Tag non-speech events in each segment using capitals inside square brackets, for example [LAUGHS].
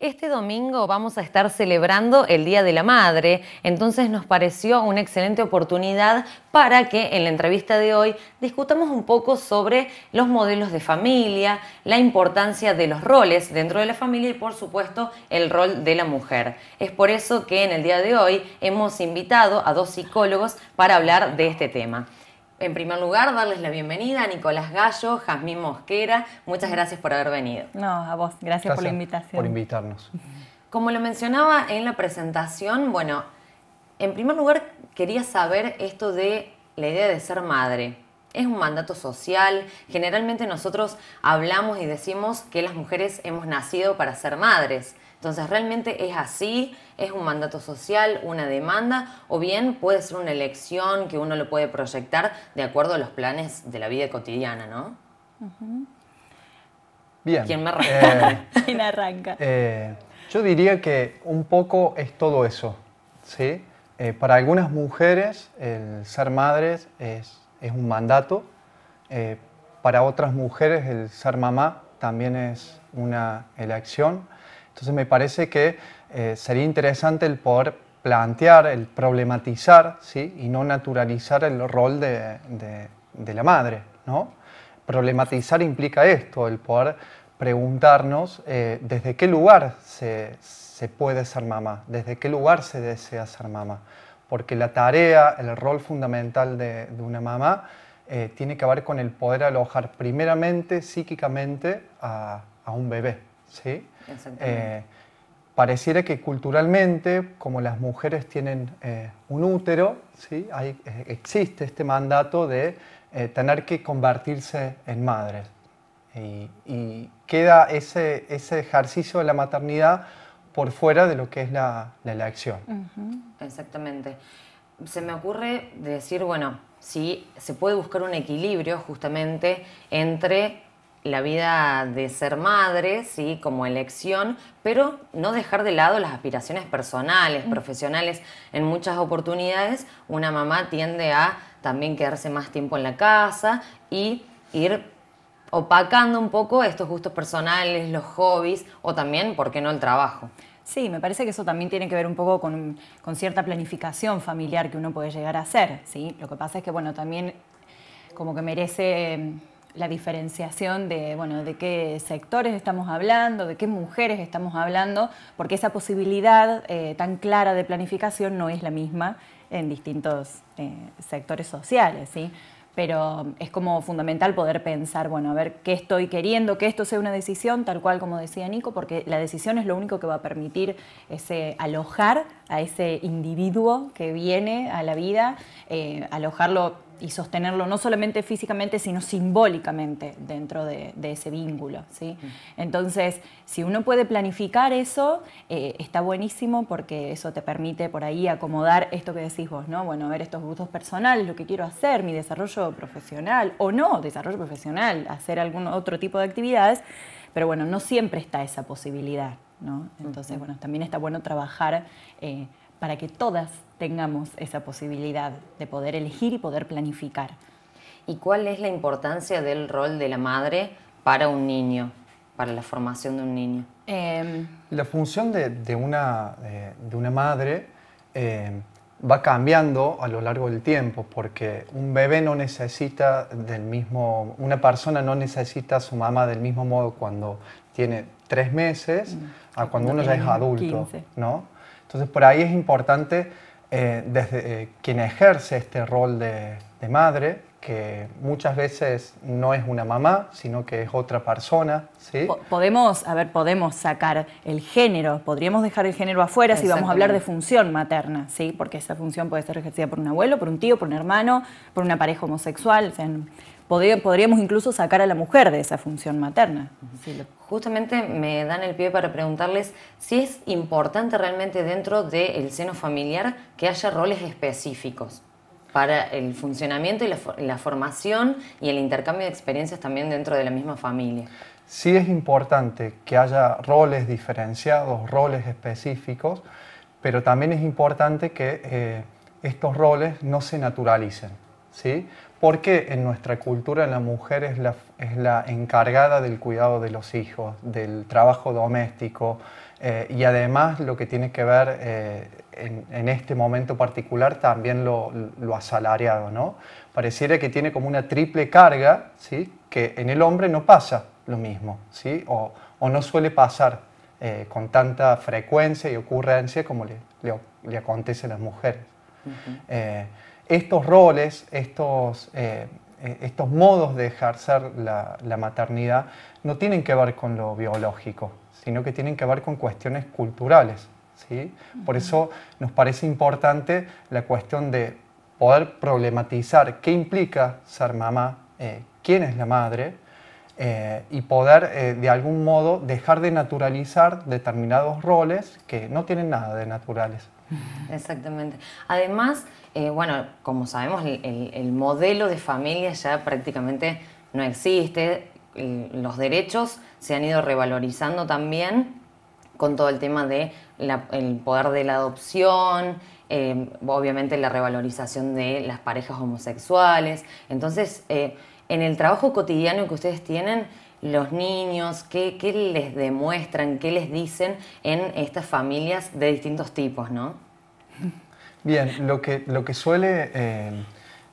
Este domingo vamos a estar celebrando el Día de la Madre, entonces nos pareció una excelente oportunidad para que en la entrevista de hoy discutamos un poco sobre los modelos de familia, la importancia de los roles dentro de la familia y por supuesto el rol de la mujer. Es por eso que en el día de hoy hemos invitado a dos psicólogos para hablar de este tema en primer lugar, darles la bienvenida a Nicolás Gallo, Jazmín Mosquera. Muchas gracias por haber venido. No, a vos. Gracias, gracias por la invitación. Por invitarnos. Como lo mencionaba en la presentación, bueno, en primer lugar quería saber esto de la idea de ser madre. Es un mandato social. Generalmente nosotros hablamos y decimos que las mujeres hemos nacido para ser madres. Entonces, ¿realmente es así? ¿Es un mandato social, una demanda? ¿O bien puede ser una elección que uno lo puede proyectar de acuerdo a los planes de la vida cotidiana, no? Bien. ¿Quién me eh, arranca? [LAUGHS] Eh, yo diría que un poco es todo eso, ¿sí? Eh, para algunas mujeres el ser madres es, es un mandato, para otras mujeres el ser mamá también es una elección entonces me parece que eh, sería interesante el poder plantear, el problematizar ¿sí? y no naturalizar el rol de, la madre. Problematizar implica esto, el poder preguntarnos eh, desde qué lugar se, puede ser mamá, desde qué lugar se desea ser mamá. Porque la tarea, el rol fundamental de, una mamá eh, tiene que ver con el poder alojar primeramente psíquicamente a un bebé. Eh, pareciera que culturalmente, como las mujeres tienen eh, un útero, ¿sí? Eh, existe este mandato de tener que convertirse en madre Y, queda ese, ese, ejercicio de la maternidad por fuera de lo que es la, la elección. Exactamente. Se me ocurre decir, bueno, si se puede buscar un equilibrio justamente entre la vida de ser madre, sí, como elección, pero no dejar de lado las aspiraciones personales, mm. profesionales. En muchas oportunidades una mamá tiende a también quedarse más tiempo en la casa y ir opacando un poco estos gustos personales, los hobbies o también, ¿por qué no el trabajo? Sí, me parece que eso también tiene que ver un poco con, con cierta planificación familiar que uno puede llegar a hacer, ¿sí? Lo que pasa es que, bueno, también como que merece la diferenciación de, bueno, de qué sectores estamos hablando, de qué mujeres estamos hablando, porque esa posibilidad eh, tan clara de planificación no es la misma en distintos eh, sectores sociales, ¿sí? Pero es como fundamental poder pensar, bueno, a ver qué estoy queriendo, que esto sea una decisión, tal cual como decía Nico, porque la decisión es lo único que va a permitir ese alojar a ese individuo que viene a la vida, eh, alojarlo y sostenerlo no solamente físicamente, sino simbólicamente dentro de, ese vínculo. ¿sí? Entonces, si uno puede planificar eso, eh, está buenísimo porque eso te permite por ahí acomodar esto que decís vos, ¿no? Bueno, ver estos gustos personales, lo que quiero hacer, mi desarrollo profesional o no, desarrollo profesional, hacer algún otro tipo de actividades, pero bueno, no siempre está esa posibilidad. ¿no? Entonces, bueno, también está bueno trabajar eh, para que todas tengamos esa posibilidad de poder elegir y poder planificar. ¿Y cuál es la importancia del rol de la madre para un niño, para la formación de un niño? Em, la función de, una, eh, de una, madre eh, va cambiando a lo largo del tiempo, porque un bebé no necesita del mismo, una persona no necesita a su mamá del mismo modo cuando tiene tres meses mm. a cuando, uno ya es adulto, ¿no? Entonces por ahí es importante eh, desde eh, quien ejerce este rol de madre, que muchas veces no es una mamá, sino que es otra persona. Podemos, a ver, podemos sacar el género, podríamos dejar el género afuera si vamos a hablar de función materna, ¿sí? porque esa función puede ser ejercida por un abuelo, por un tío, por un hermano, por una pareja homosexual. podríamos incluso sacar a la mujer de esa función materna. Justamente me dan el pie para preguntarles si es importante realmente dentro del seno familiar que haya roles específicos para el funcionamiento y la, formación y el intercambio de experiencias también dentro de la misma familia. Sí es importante que haya roles diferenciados, roles específicos, pero también es importante que eh, estos roles no se naturalicen, ¿sí? Porque en nuestra cultura la mujer es la encargada del cuidado de los hijos, del trabajo doméstico, eh, y además lo que tiene que ver eh, en, este momento particular también lo, asalariado, ¿no? Pareciera que tiene como una triple carga, ¿sí? Que en el hombre no pasa lo mismo, ¿sí? O, no suele pasar eh, con tanta frecuencia y ocurrencia como le, le, acontece a las mujeres. estos roles, estos eh, estos modos de ejercer la, maternidad no tienen que ver con lo biológico, sino que tienen que ver con cuestiones culturales. ¿sí? Por eso nos parece importante la cuestión de poder problematizar qué implica ser mamá, eh, quién es la madre, eh, y poder eh, de algún modo dejar de naturalizar determinados roles que no tienen nada de naturales. Exactamente. Además, eh, bueno, como sabemos, el, modelo de familia ya prácticamente no existe. Los derechos se han ido revalorizando también con todo el tema del el poder de la adopción, obviamente la revalorización de las parejas homosexuales. Entonces, en el trabajo cotidiano que ustedes tienen, los niños, qué, les demuestran, qué les dicen en estas familias de distintos tipos, ¿no? Bien, lo que, lo que suele eh,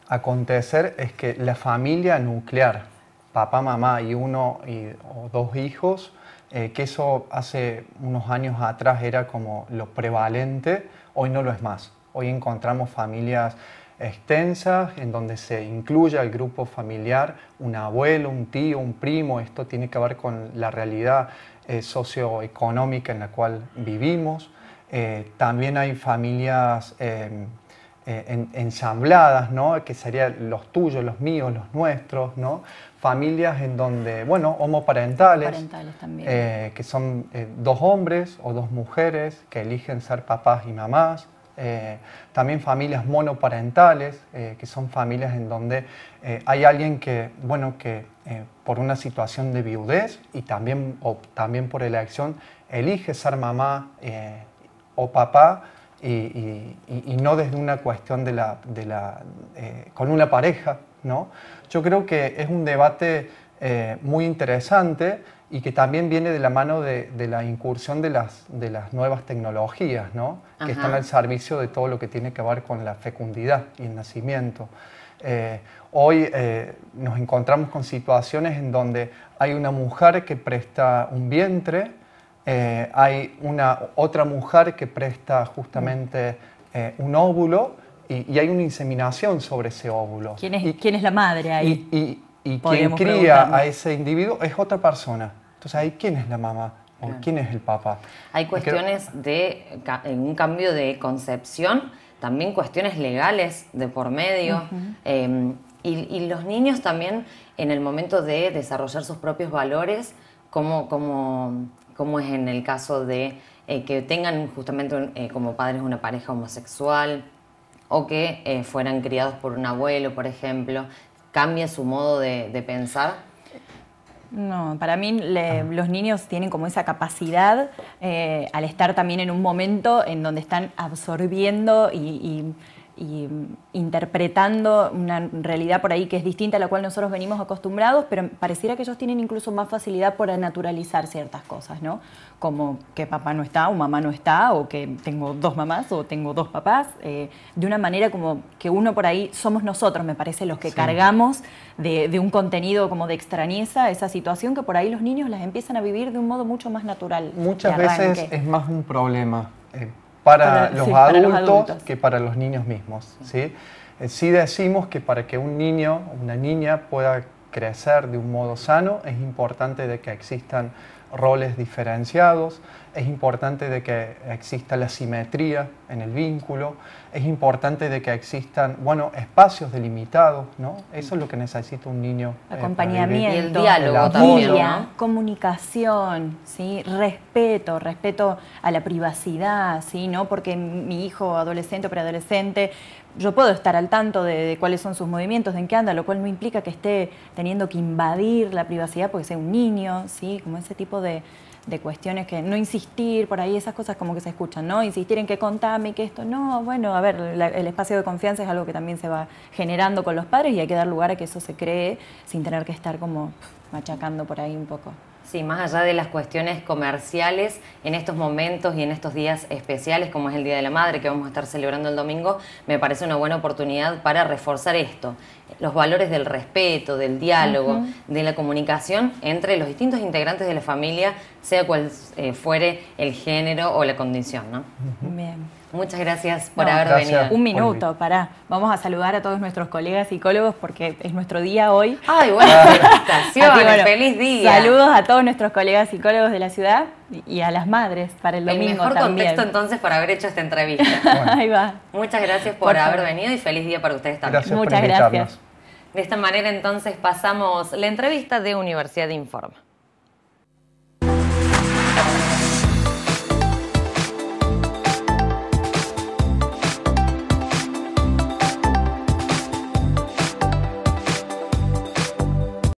acontecer es que la familia nuclear, papá, mamá y uno y, o dos hijos, eh, que eso hace unos años atrás era como lo prevalente, hoy no lo es más. Hoy encontramos familias extensas, en donde se incluya el grupo familiar, un abuelo, un tío, un primo. Esto tiene que ver con la realidad eh, socioeconómica en la cual vivimos. Eh, también hay familias eh, ensambladas, ¿no? que serían los tuyos, los míos, los nuestros, ¿no? familias en donde, bueno, homoparentales, que son dos hombres o dos mujeres que eligen ser papás y mamás, eh, también familias monoparentales, eh, que son familias en donde eh, hay alguien que, bueno, que por una situación de viudez y también, también por elección elige ser mamá o papá y, no desde una cuestión de la, de la con una pareja, ¿no? Yo creo que es un debate muy interesante y que también viene de la mano de, la incursión de las, de las nuevas tecnologías, ¿no? que están al servicio de todo lo que tiene que ver con la fecundidad y el nacimiento. Eh, hoy eh, nos encontramos con situaciones en donde hay una mujer que presta un vientre, eh, hay una, otra mujer que presta justamente un óvulo, y, hay una inseminación sobre ese óvulo. ¿Quién es, ¿quién es la madre ahí? Y, y quien cría a ese individuo es otra persona. Entonces ahí, ¿quién es la mamá? ¿O quién es el papá? Hay cuestiones de un cambio de concepción, también cuestiones legales de por medio. Em, y, los niños también en el momento de desarrollar sus propios valores, como, como, como es en el caso de eh, que tengan justamente eh, como padres una pareja homosexual o que eh, fueran criados por un abuelo, por ejemplo, ¿Cambia su modo de, pensar? No, para mí los niños tienen como esa capacidad eh, al estar también en un momento en donde están absorbiendo y y mm, interpretando una realidad por ahí que es distinta a la cual nosotros venimos acostumbrados, pero pareciera que ellos tienen incluso más facilidad para naturalizar ciertas cosas, ¿no? Como que papá no está o mamá no está, o que tengo dos mamás o tengo dos papás, eh, de una manera como que uno por ahí somos nosotros, me parece, los que cargamos de, un contenido como de extrañeza esa situación que por ahí los niños las empiezan a vivir de un modo mucho más natural. Muchas veces es más un problema. Eh, para, los, adultos que para los niños mismos. ¿sí? Eh, decimos que para que un niño una niña pueda crecer de un modo sano, es importante de que existan roles diferenciados, es importante de que exista la simetría en el vínculo, es importante de que existan, bueno, espacios delimitados, ¿no? Eso es lo que necesita un niño. Eh, Acompañamiento, el diálogo también, comunicación, ¿sí? Respeto, respeto a la privacidad, ¿sí? Porque mi hijo adolescente o preadolescente yo puedo estar al tanto de, cuáles son sus movimientos, de en qué anda, lo cual no implica que esté teniendo que invadir la privacidad porque sea un niño, ¿sí? Como ese tipo de, cuestiones que no insistir por ahí, esas cosas como que se escuchan, ¿no? Insistir en que contame, que esto, no, bueno, a ver, el espacio de confianza es algo que también se va generando con los padres y hay que dar lugar a que eso se cree sin tener que estar como machacando por ahí un poco. Sí, más allá de las cuestiones comerciales, en estos momentos y en estos días especiales, como es el Día de la Madre, que vamos a estar celebrando el domingo, me parece una buena oportunidad para reforzar esto, los valores del respeto, del diálogo, de la comunicación entre los distintos integrantes de la familia, sea cual eh, fuere el género o la condición, ¿no? Bien. Muchas gracias por haber venido. Un minuto, para Vamos a saludar a todos nuestros colegas psicólogos porque es nuestro día hoy. ¡Ay, [LAUGHS] bueno, ¡Feliz día! Saludos a todos nuestros colegas psicólogos de la ciudad y a las madres para el domingo El mejor contexto entonces por haber hecho esta entrevista. [LAUGHS] Ahí va. Muchas gracias por, haber venido y feliz día para ustedes también. Muchas gracias. De esta manera entonces pasamos la entrevista de Universidad de Informa.